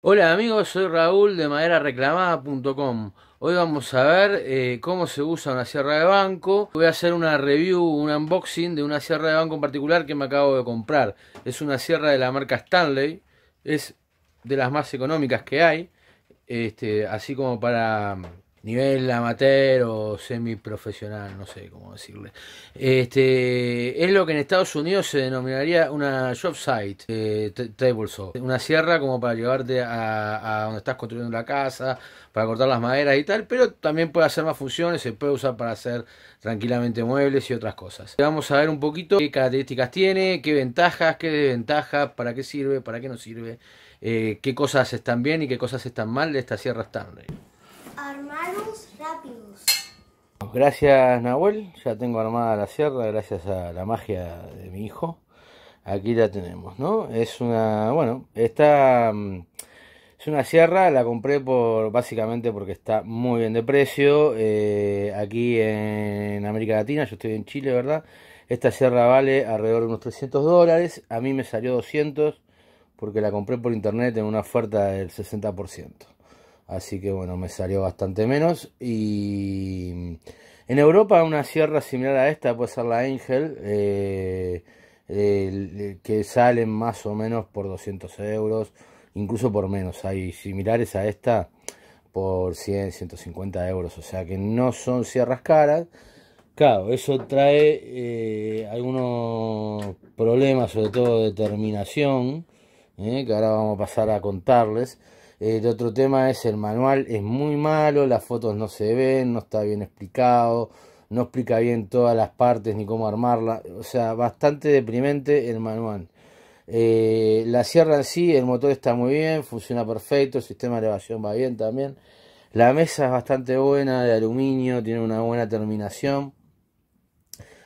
Hola amigos, soy Raúl de maderareclamada.com. Hoy vamos a ver eh, cómo se usa una sierra de banco. Voy a hacer una review, un unboxing de una sierra de banco en particular que me acabo de comprar. Es una sierra de la marca Stanley, es de las más económicas que hay, este, así como para nivel amateur o semiprofesional, no sé cómo decirle. Este, es lo que en Estados Unidos se denominaría una job site, eh, table saw, una sierra como para llevarte a, donde estás construyendo la casa, para cortar las maderas y tal, pero también puede hacer más funciones, se puede usar para hacer tranquilamente muebles y otras cosas. Vamos a ver un poquito qué características tiene, qué ventajas, qué desventajas, para qué sirve, para qué no sirve, eh, qué cosas están bien y qué cosas están mal de esta sierra Stanley. Gracias Nahuel, ya tengo armada la sierra gracias a la magia de mi hijo. Aquí la tenemos, ¿no? Es una, bueno, esta mm, es una sierra, la compré por básicamente porque está muy bien de precio. Eh, aquí en América Latina, yo estoy en Chile, ¿verdad? Esta sierra vale alrededor de unos 300 dólares. A mí me salió 200 porque la compré por internet en una oferta del 60%. Así que bueno, me salió bastante menos. Y en Europa una sierra similar a esta puede ser la Angel, eh, que salen más o menos por 200 euros, incluso por menos. Hay similares a esta por 100, 150 euros. O sea que no son sierras caras. Claro, eso trae eh, algunos problemas, sobre todo de terminación, eh, que ahora vamos a pasar a contarles. El otro tema es el manual, es muy malo, las fotos no se ven, no está bien explicado, no explica bien todas las partes ni cómo armarla. O sea, bastante deprimente el manual. Eh, la sierra en sí, el motor está muy bien, funciona perfecto, el sistema de elevación va bien también. La mesa es bastante buena, de aluminio, tiene una buena terminación.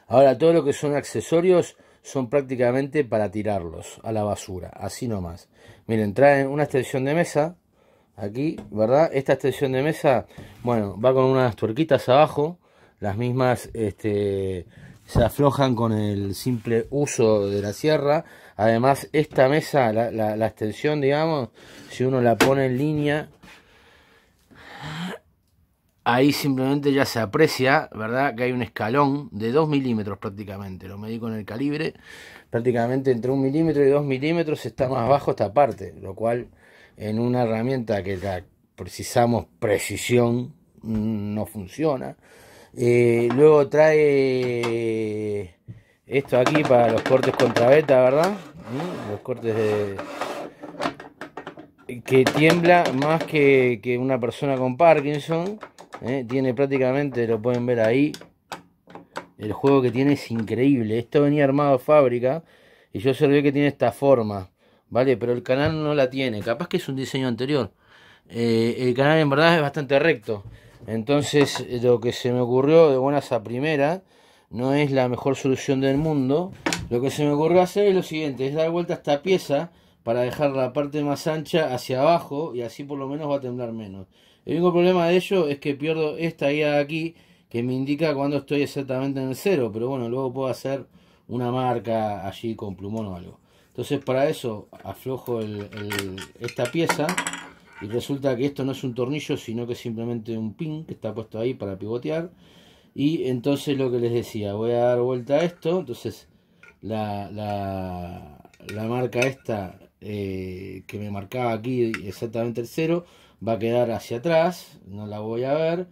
Ahora, todo lo que son accesorios son prácticamente para tirarlos a la basura, así nomás. Miren, traen una extensión de mesa, aquí, ¿verdad? Esta extensión de mesa, bueno, va con unas tuerquitas abajo, las mismas este, se aflojan con el simple uso de la sierra. Además, esta mesa, la, extensión, digamos, si uno la pone en línea, ahí simplemente ya se aprecia, ¿verdad? Que hay un escalón de 2 milímetros prácticamente. Lo medí con el calibre. Prácticamente entre un milímetro y 2 milímetros está más abajo esta parte, lo cual en una herramienta que la precisamos precisión, mm, no funciona. Eh, luego trae esto aquí para los cortes contra beta, ¿verdad? ¿Mm? Los cortes de... que tiembla más que, una persona con Parkinson. ¿eh? Tiene prácticamente, lo pueden ver ahí. El juego que tiene es increíble. Esto venía armado fábrica y yo se que tiene esta forma. ¿vale? Pero el canal no la tiene, capaz que es un diseño anterior. Eh, el canal en verdad es bastante recto. Entonces lo que se me ocurrió de buenas a primera no es la mejor solución del mundo. Lo que se me ocurrió hacer es lo siguiente, es dar vuelta a esta pieza para dejar la parte más ancha hacia abajo y así por lo menos va a temblar menos. El único problema de ello es que pierdo esta guía de aquí que me indica cuando estoy exactamente en el cero, pero bueno, luego puedo hacer una marca allí con plumón o algo. Entonces para eso aflojo esta pieza y resulta que esto no es un tornillo, sino que simplemente un pin que está puesto ahí para pivotear. Y entonces lo que les decía, voy a dar vuelta a esto, entonces la, marca esta eh, que me marcaba aquí exactamente el cero va a quedar hacia atrás, no la voy a ver,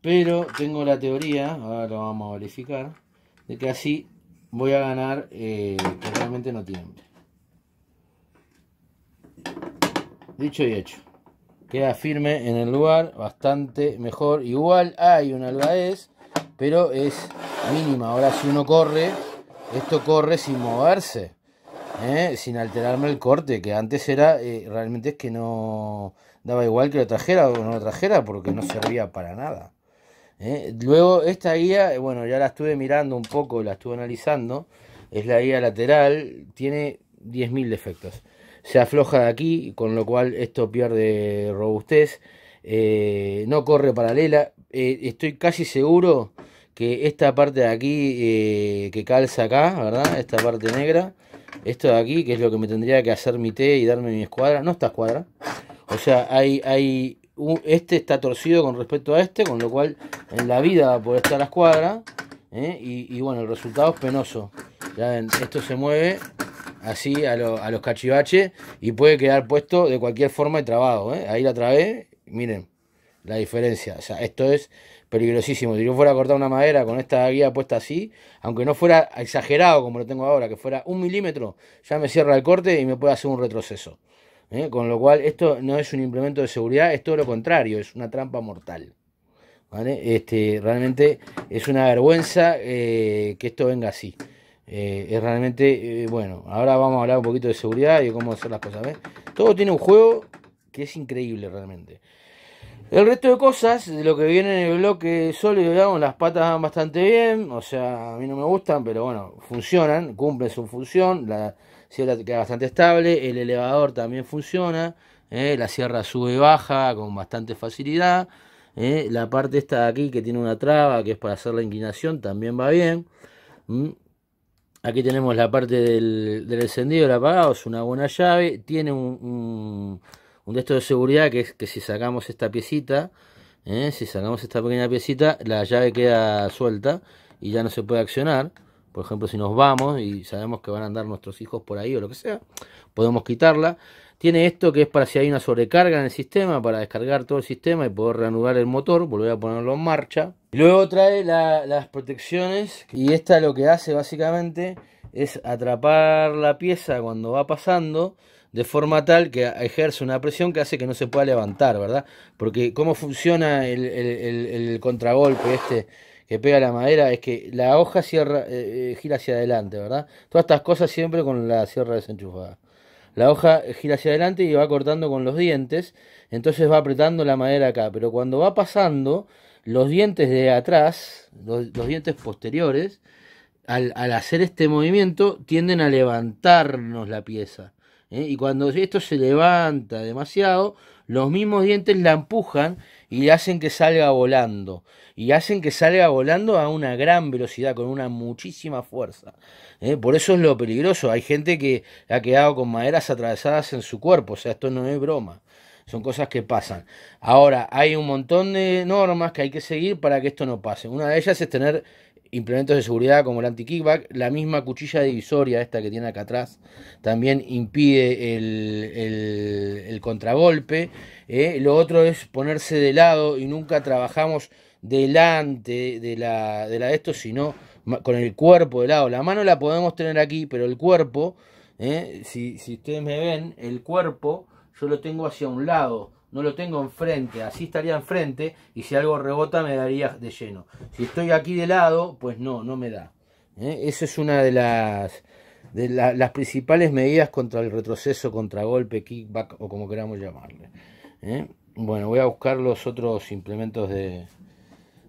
pero tengo la teoría, ahora lo vamos a verificar, de que así voy a ganar eh, que realmente no tiemble. dicho y hecho. Queda firme en el lugar, bastante mejor. Igual hay una algaez, pero es mínima. Ahora si uno corre, esto corre sin moverse. ¿eh? Sin alterarme el corte, que antes era, eh, realmente es que no daba igual que lo trajera o no lo trajera, porque no servía para nada. ¿eh? Luego esta guía, bueno, ya la estuve mirando un poco, la estuve analizando. Es la guía lateral, tiene 10.000 defectos se afloja de aquí, con lo cual esto pierde robustez, eh, no corre paralela, eh, estoy casi seguro que esta parte de aquí eh, que calza acá, ¿verdad? Esta parte negra, esto de aquí, que es lo que me tendría que hacer mi té y darme mi escuadra, no está escuadra, o sea, hay, hay este está torcido con respecto a este, con lo cual en la vida puede estar la escuadra, y, y bueno, el resultado es penoso. Ya ven, esto se mueve así a, los cachivaches y puede quedar puesto de cualquier forma y trabado. ¿eh? Ahí la trabé, miren la diferencia. esto es peligrosísimo. Si yo fuera a cortar una madera con esta guía puesta así, aunque no fuera exagerado como lo tengo ahora, que fuera un milímetro, ya me cierra el corte y me puede hacer un retroceso. ¿eh? Con lo cual, esto no es un implemento de seguridad, es todo lo contrario, es una trampa mortal. Este, realmente es una vergüenza eh, que esto venga así. Eh, es realmente, eh, bueno, ahora vamos a hablar un poquito de seguridad y de cómo hacer las cosas. Todo tiene un juego que es increíble realmente. El resto de cosas, de lo que viene en el bloque sólido, digamos, las patas van bastante bien, o sea, a mí no me gustan, pero bueno, funcionan, cumplen su función, la sierra queda bastante estable, el elevador también funciona, eh, la sierra sube y baja con bastante facilidad, la parte esta de aquí que tiene una traba, que es para hacer la inclinación, también va bien, Aquí tenemos la parte del, encendido, el apagado, es una buena llave. Tiene un, un, de de seguridad que es que si sacamos esta piecita, ¿eh? si sacamos esta pequeña piecita, la llave queda suelta y ya no se puede accionar. Por ejemplo, si nos vamos y sabemos que van a andar nuestros hijos por ahí o lo que sea, podemos quitarla. Tiene esto que es para si hay una sobrecarga en el sistema, para descargar todo el sistema y poder reanudar el motor, volver a ponerlo en marcha. Luego trae las protecciones y esta lo que hace básicamente es atrapar la pieza cuando va pasando de forma tal que ejerce una presión que hace que no se pueda levantar, ¿verdad? Porque cómo funciona el, contragolpe este que pega la madera es que la hoja cierra, eh, eh, gira hacia adelante, ¿verdad? Todas estas cosas siempre con la sierra desenchufada. La hoja gira hacia adelante y va cortando con los dientes, entonces va apretando la madera acá, pero cuando va pasando los dientes de atrás, los, dientes posteriores, al, hacer este movimiento tienden a levantarnos la pieza. ¿eh? Y cuando esto se levanta demasiado, los mismos dientes la empujan y hacen que salga volando. Y hacen que salga volando a una gran velocidad, con una muchísima fuerza. ¿eh? Por eso es lo peligroso. Hay gente que ha quedado con maderas atravesadas en su cuerpo. O sea, esto no es broma. Son cosas que pasan. Ahora, hay un montón de normas que hay que seguir para que esto no pase. Una de ellas es tener implementos de seguridad como el anti-kickback, la misma cuchilla divisoria esta que tiene acá atrás, también impide el, el, contragolpe. ¿eh? Lo otro es ponerse de lado y nunca trabajamos delante de la de, la esto, sino con el cuerpo de lado. La mano la podemos tener aquí, pero el cuerpo, ¿eh? si, si ustedes me ven, el cuerpo yo lo tengo hacia un lado, no lo tengo enfrente, así estaría enfrente y si algo rebota me daría de lleno. Si estoy aquí de lado, pues no, no me da. ¿Eh? Esa es una de las de las principales medidas contra el retroceso, contra golpe, kickback o como queramos llamarle. ¿eh? Bueno, voy a buscar los otros implementos de,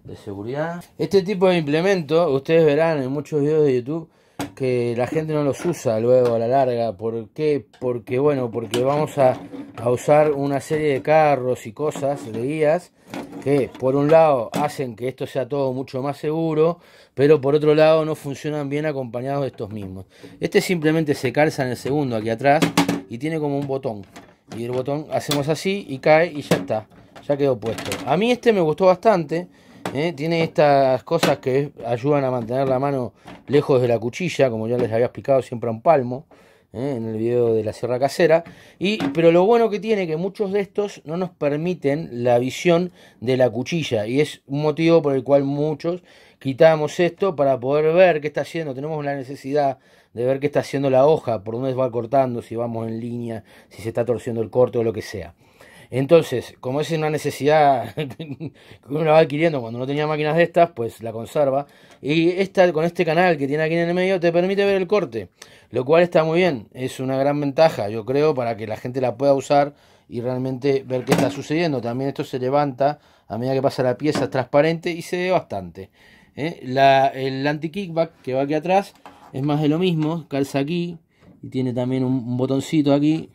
de seguridad. Este tipo de implemento, ustedes verán en muchos videos de YouTube, que la gente no los usa luego a la larga. ¿Por qué? Porque, bueno, porque vamos a, a usar una serie de carros y cosas, de guías, que por un lado hacen que esto sea todo mucho más seguro, pero por otro lado no funcionan bien acompañados de estos mismos. Este simplemente se calza en el segundo aquí atrás y tiene como un botón. Y el botón hacemos así y cae y ya está, ya quedó puesto. A mí este me gustó bastante. ¿eh? Tiene estas cosas que ayudan a mantener la mano lejos de la cuchilla, como ya les había explicado siempre a un palmo. ¿eh? en el video de la sierra casera y pero lo bueno que tiene que muchos de estos no nos permiten la visión de la cuchilla y es un motivo por el cual muchos quitamos esto para poder ver qué está haciendo tenemos la necesidad de ver qué está haciendo la hoja por dónde va cortando si vamos en línea si se está torciendo el corte o lo que sea entonces, como es una necesidad que uno la va adquiriendo cuando no tenía máquinas de estas, pues la conserva. Y esta, con este canal que tiene aquí en el medio, te permite ver el corte, lo cual está muy bien. Es una gran ventaja, yo creo, para que la gente la pueda usar y realmente ver qué está sucediendo. También esto se levanta a medida que pasa la pieza, es transparente y se ve bastante. ¿eh? el anti-kickback que va aquí atrás es más de lo mismo, calza aquí y tiene también un botoncito aquí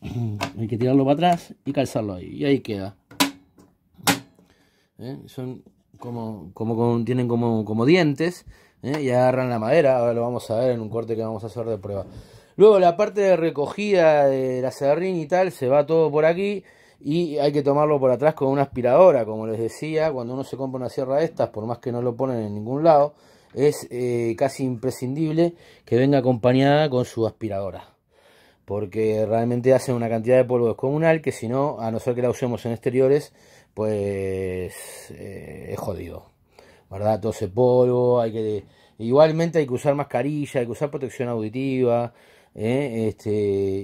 hay que tirarlo para atrás y calzarlo ahí y ahí queda ¿Eh? son como, como, tienen como, dientes ¿eh? y agarran la madera ahora lo vamos a ver en un corte que vamos a hacer de prueba luego la parte de recogida de la serrín y tal se va todo por aquí y hay que tomarlo por atrás con una aspiradora como les decía cuando uno se compra una sierra de estas por más que no lo ponen en ningún lado es eh, casi imprescindible que venga acompañada con su aspiradora porque realmente hacen una cantidad de polvo descomunal que si no, a no ser que la usemos en exteriores, pues eh, es jodido, ¿verdad? Todo ese polvo, hay que... Igualmente hay que usar mascarilla, hay que usar protección auditiva ¿eh? este,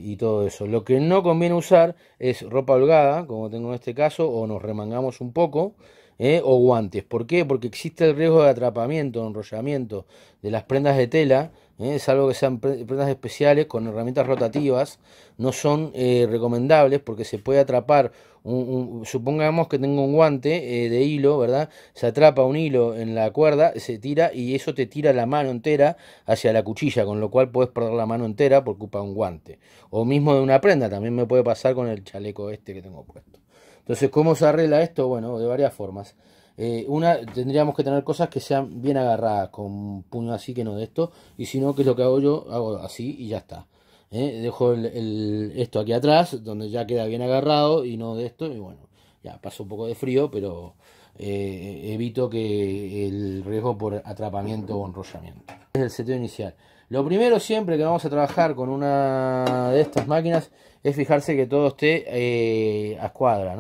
y todo eso. Lo que no conviene usar es ropa holgada, como tengo en este caso, o nos remangamos un poco, ¿eh? o guantes. ¿Por qué? Porque existe el riesgo de atrapamiento, enrollamiento de las prendas de tela, ¿eh? salvo que sean prendas especiales con herramientas rotativas, no son eh, recomendables porque se puede atrapar, un, supongamos que tengo un guante de hilo, ¿verdad? Se atrapa un hilo en la cuerda, se tira y eso te tira la mano entera hacia la cuchilla, con lo cual puedes perder la mano entera por culpa de un guante. O mismo de una prenda, también me puede pasar con el chaleco este que tengo puesto. Entonces, ¿cómo se arregla esto? Bueno, de varias formas. Eh, una, tendríamos que tener cosas que sean bien agarradas, con puño así que no de esto, y si no, que es lo que hago yo, hago así y ya está. Eh, dejo el, esto aquí atrás, donde ya queda bien agarrado y no de esto, y bueno, ya pasa un poco de frío, pero eh, evito que el riesgo por atrapamiento o enrollamiento. Es el seteo inicial. Lo primero siempre que vamos a trabajar con una de estas máquinas es fijarse que todo esté eh, a escuadra,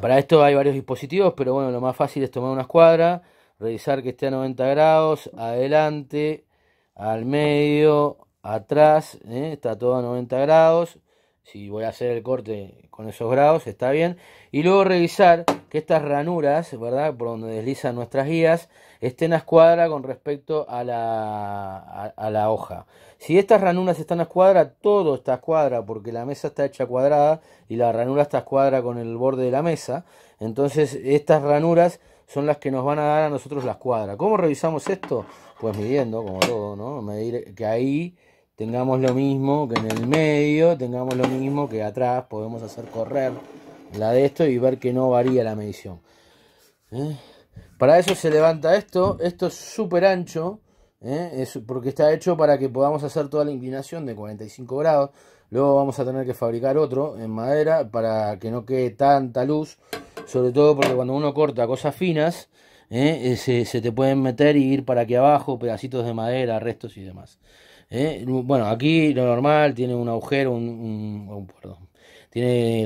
Para esto hay varios dispositivos, pero bueno, lo más fácil es tomar una escuadra, revisar que esté a 90 grados, adelante, al medio, atrás, ¿eh? está todo a 90 grados si voy a hacer el corte con esos grados, está bien. Y luego revisar que estas ranuras, ¿verdad? Por donde deslizan nuestras guías, estén a escuadra con respecto a la, a, la hoja. Si estas ranuras están a escuadra, todo está a escuadra, porque la mesa está hecha cuadrada y la ranura está a escuadra con el borde de la mesa. Entonces, estas ranuras son las que nos van a dar a nosotros la escuadra. ¿Cómo revisamos esto? Pues midiendo, como todo, ¿no? Medir que ahí tengamos lo mismo que en el medio, tengamos lo mismo que atrás, podemos hacer correr la de esto y ver que no varía la medición. ¿Eh? Para eso se levanta esto, esto es súper ancho, ¿eh? es porque está hecho para que podamos hacer toda la inclinación de 45 grados. Luego vamos a tener que fabricar otro en madera para que no quede tanta luz, sobre todo porque cuando uno corta cosas finas, ¿eh? se, se te pueden meter y ir para aquí abajo, pedacitos de madera, restos y demás. ¿eh? bueno, aquí lo normal, tiene un agujero, un, oh, tiene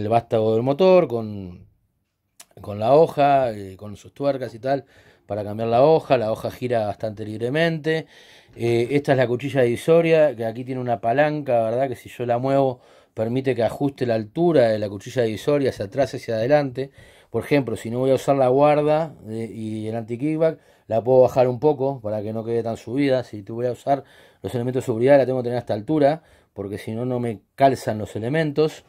el, vástago del motor con, con la hoja, eh, con sus tuercas y tal, para cambiar la hoja, la hoja gira bastante libremente. Eh, esta es la cuchilla divisoria, que aquí tiene una palanca, ¿verdad? Que si yo la muevo permite que ajuste la altura de la cuchilla divisoria hacia atrás, hacia adelante. Por ejemplo, si no voy a usar la guarda y el anti-kickback, la puedo bajar un poco para que no quede tan subida. Si tú voy a usar los elementos de seguridad la tengo que tener a esta altura, porque si no, no me calzan los elementos.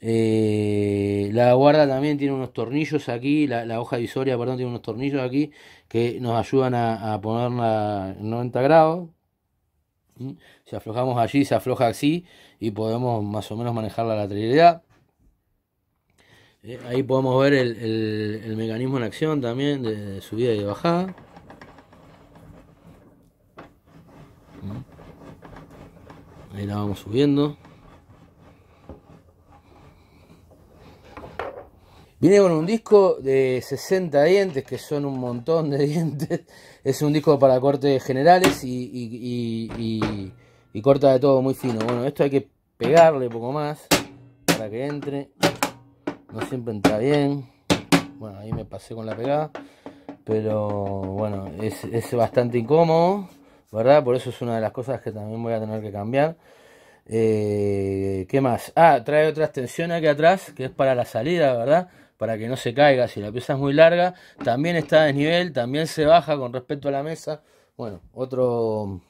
Eh, la guarda también tiene unos tornillos aquí, la, la, hoja visoria, perdón, tiene unos tornillos aquí que nos ayudan a, ponerla en 90 grados. ¿Mm? Si aflojamos allí, se afloja así y podemos más o menos manejar la lateralidad. Eh, ahí podemos ver el, mecanismo en acción también de, de subida y de bajada. ahí la vamos subiendo Viene con un disco de 60 dientes, que son un montón de dientes. Es un disco para cortes generales y, corta de todo muy fino. Bueno, esto hay que pegarle un poco más para que entre. No siempre entra bien. Bueno, ahí me pasé con la pegada. Pero bueno, es bastante incómodo. ¿verdad? Por eso es una de las cosas que también voy a tener que cambiar. Eh, ¿Qué más? Ah, trae otra extensión aquí atrás, que es para la salida, ¿verdad? Para que no se caiga, si la pieza es muy larga, también está a desnivel, también se baja con respecto a la mesa. Bueno, otro,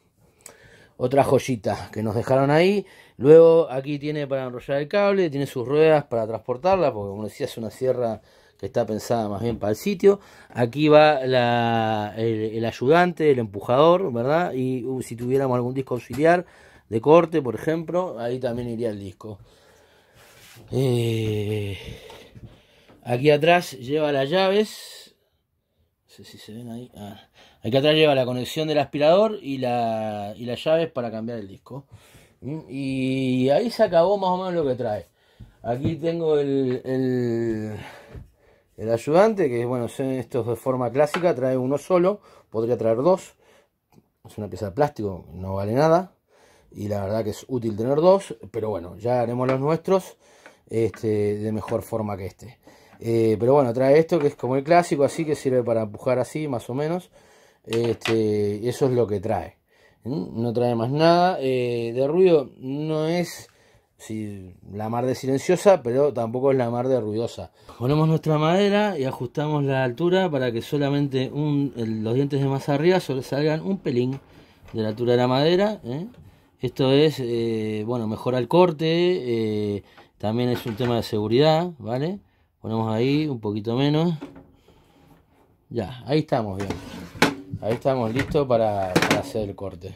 otra joyita que nos dejaron ahí. Luego aquí tiene para enrollar el cable, tiene sus ruedas para transportarla, porque como decía es una sierra está pensada más bien para el sitio. Aquí va el, ayudante, el empujador, ¿verdad? Y uh, si tuviéramos algún disco auxiliar de corte, por ejemplo, ahí también iría el disco. Eh, aquí atrás lleva las llaves. No sé si se ven ahí. Ah. Aquí atrás lleva la conexión del aspirador y, la, y las llaves para cambiar el disco. Mm, y ahí se acabó más o menos lo que trae. Aquí tengo el el ayudante, que bueno, son estos de forma clásica, trae uno solo, podría traer dos. Es una pieza de plástico, no vale nada. Y la verdad que es útil tener dos, pero bueno, ya haremos los nuestros este, de mejor forma que este. Eh, pero bueno, trae esto que es como el clásico, así que sirve para empujar así, más o menos. Este, eso es lo que trae. ¿Mm? No trae más nada. Eh, de ruido no es sí, la mar de silenciosa, pero tampoco es la mar de ruidosa. Ponemos nuestra madera y ajustamos la altura para que solamente los dientes de más arriba salgan un pelín de la altura de la madera. ¿eh? Esto es, eh, bueno, mejora el corte, eh, también es un tema de seguridad, ¿vale? Ponemos ahí un poquito menos. Ya, ahí estamos bien. Ahí estamos listos para hacer el corte.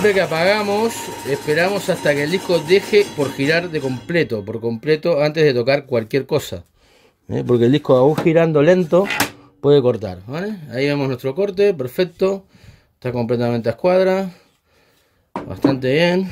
Siempre que apagamos, esperamos hasta que el disco deje por girar de completo, por completo, antes de tocar cualquier cosa. ¿Eh? Porque el disco aún girando lento puede cortar. Ahí vemos nuestro corte, perfecto. Está completamente a escuadra. Bastante bien.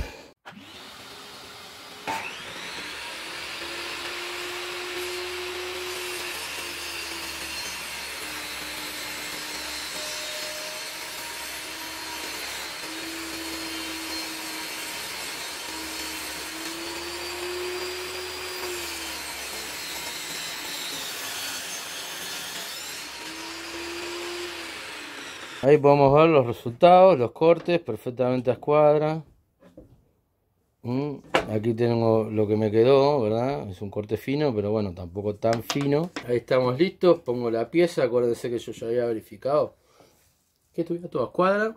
Ahí podemos ver los resultados, los cortes, perfectamente a escuadra. Mm, aquí tengo lo que me quedó, ¿verdad? Es un corte fino, pero bueno, tampoco tan fino. Ahí estamos listos, pongo la pieza, acuérdense que yo ya había verificado que estuviera toda escuadra.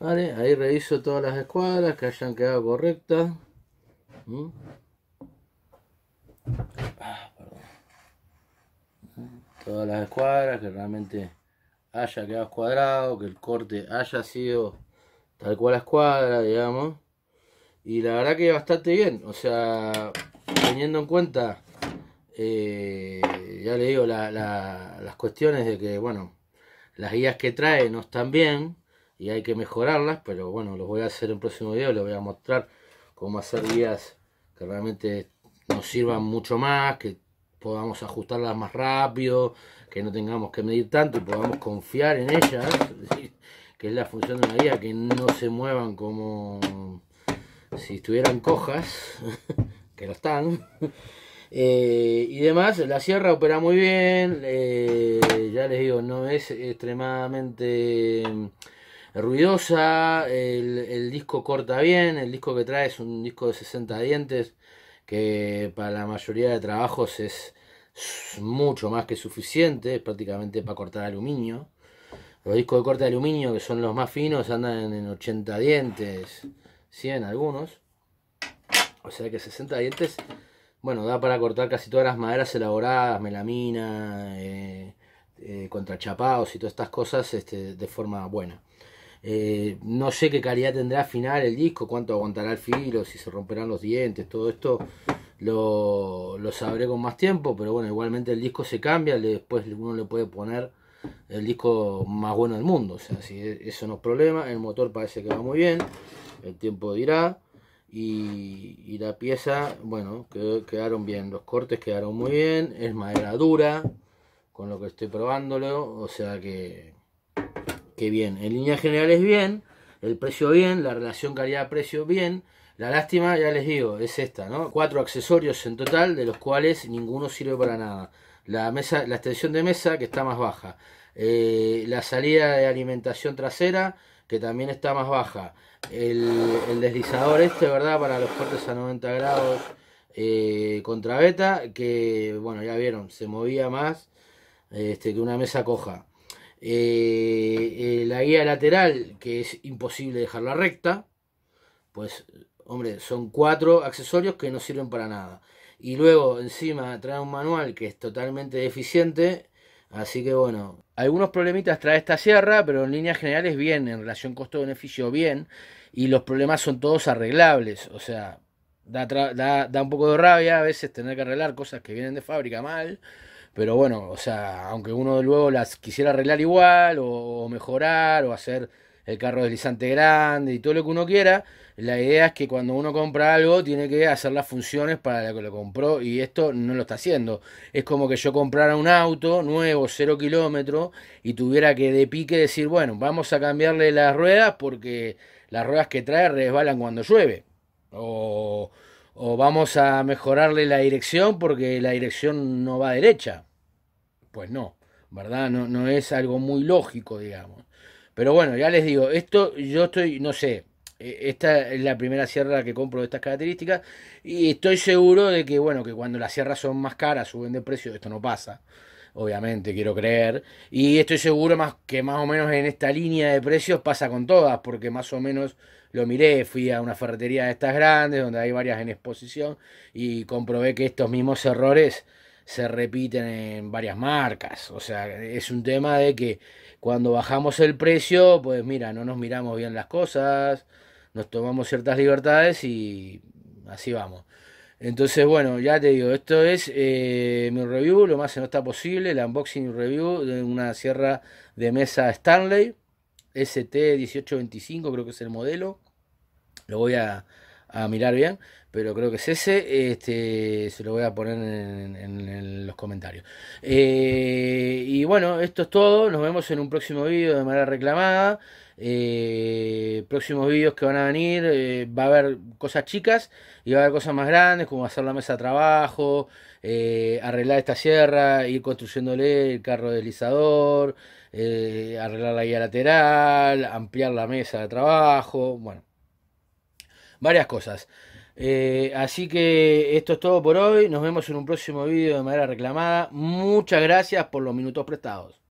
ahí reviso todas las escuadras que hayan quedado correctas. ¿Mm? Ah, todas las escuadras que realmente haya quedado cuadrado, que el corte haya sido tal cual la escuadra, digamos. Y la verdad que bastante bien, o sea, teniendo en cuenta, eh, ya le digo, las cuestiones de que, bueno, las guías que trae no están bien y hay que mejorarlas, pero bueno, los voy a hacer en el próximo video, les voy a mostrar cómo hacer guías que realmente nos sirvan mucho más, que podamos ajustarlas más rápido, que no tengamos que medir tanto y podamos confiar en ellas, que es la función de una guía, que no se muevan como si estuvieran cojas, que lo están. Eh, y demás, la sierra opera muy bien, eh, ya les digo, no es extremadamente ruidosa, el, disco corta bien, el disco que trae es un disco de 60 dientes, que para la mayoría de trabajos es mucho más que suficiente, es prácticamente para cortar aluminio. Los discos de corte de aluminio, que son los más finos, andan en 80 dientes, 100 algunos. O sea que 60 dientes, bueno, da para cortar casi todas las maderas elaboradas, melamina, eh, eh, contrachapados y todas estas cosas este, de forma buena. Eh, no sé qué calidad tendrá al final el disco, cuánto aguantará el filo, si se romperán los dientes, todo esto lo, sabré con más tiempo, pero bueno, igualmente el disco se cambia, después uno le puede poner el disco más bueno del mundo, o sea, si e, eso no es problema, el motor parece que va muy bien, el tiempo dirá. Y, la pieza, bueno, quedaron bien, los cortes quedaron muy bien, es madera dura, con lo que estoy probándolo, o sea que bien. En general es bien, el precio bien, la relación calidad-precio bien. La lástima, ya les digo, es esta, ¿no? Cuatro accesorios en total, de los cuales ninguno sirve para nada. La, mesa, la extensión de mesa, que está más baja. Eh, la salida de alimentación trasera, que también está más baja. El, deslizador este, ¿verdad? Para los cortes a 90 grados eh, contra beta, que, bueno, ya vieron, se movía más este, que una mesa coja. Eh, eh, la guía lateral, que es imposible dejarla recta, pues, hombre, son cuatro accesorios que no sirven para nada. Y luego encima trae un manual que es totalmente deficiente, así que bueno. Algunos problemitas trae esta sierra, pero en líneas generales bien, en relación costo-beneficio bien, y los problemas son todos arreglables, o sea, da un poco de rabia a veces tener que arreglar cosas que vienen de fábrica mal, pero bueno, o sea, aunque uno luego las quisiera arreglar igual o, mejorar o hacer el carro deslizante grande y todo lo que uno quiera, la idea es que cuando uno compra algo tiene que hacer las funciones para la que lo compró y esto no lo está haciendo. Es como que yo comprara un auto nuevo, cero kilómetro, y tuviera que de pique decir, bueno, vamos a cambiarle las ruedas porque las ruedas que trae resbalan cuando llueve. O o vamos a mejorarle la dirección porque la dirección no va derecha. Pues no, ¿verdad? No, es algo muy lógico, digamos. Pero bueno, ya les digo, esto yo estoy, no sé, e, esta es la primera sierra que compro de estas características y estoy seguro de que, bueno, que cuando las sierras son más caras, suben de precio, esto no pasa. Obviamente, quiero creer. Y estoy seguro más que más o menos en esta línea de precios pasa con todas, porque más o menos lo miré, fui a una ferretería de estas grandes, donde hay varias en exposición, y comprobé que estos mismos errores se repiten en varias marcas. O sea, es un tema de que cuando bajamos el precio, pues mira, no nos miramos bien las cosas, nos tomamos ciertas libertades y así vamos. Entonces, bueno, ya te digo, esto es eh, mi review, lo más no está posible, el unboxing review de una sierra de mesa Stanley. ST1825, creo que es el modelo. Lo voy a, mirar bien, pero creo que es ese. Este, se lo voy a poner en, los comentarios. Eh, y bueno, esto es todo. Nos vemos en un próximo vídeo de manera reclamada. Eh, próximos vídeos que van a venir, eh, va a haber cosas chicas y va a haber cosas más grandes, como hacer la mesa de trabajo, arreglar esta sierra, ir construyéndole el carro deslizador. Eh, arreglar la guía lateral, ampliar la mesa de trabajo, bueno, varias cosas. Eh, así que esto es todo por hoy. Nos vemos en un próximo vídeo de manera reclamada. Muchas gracias por los minutos prestados.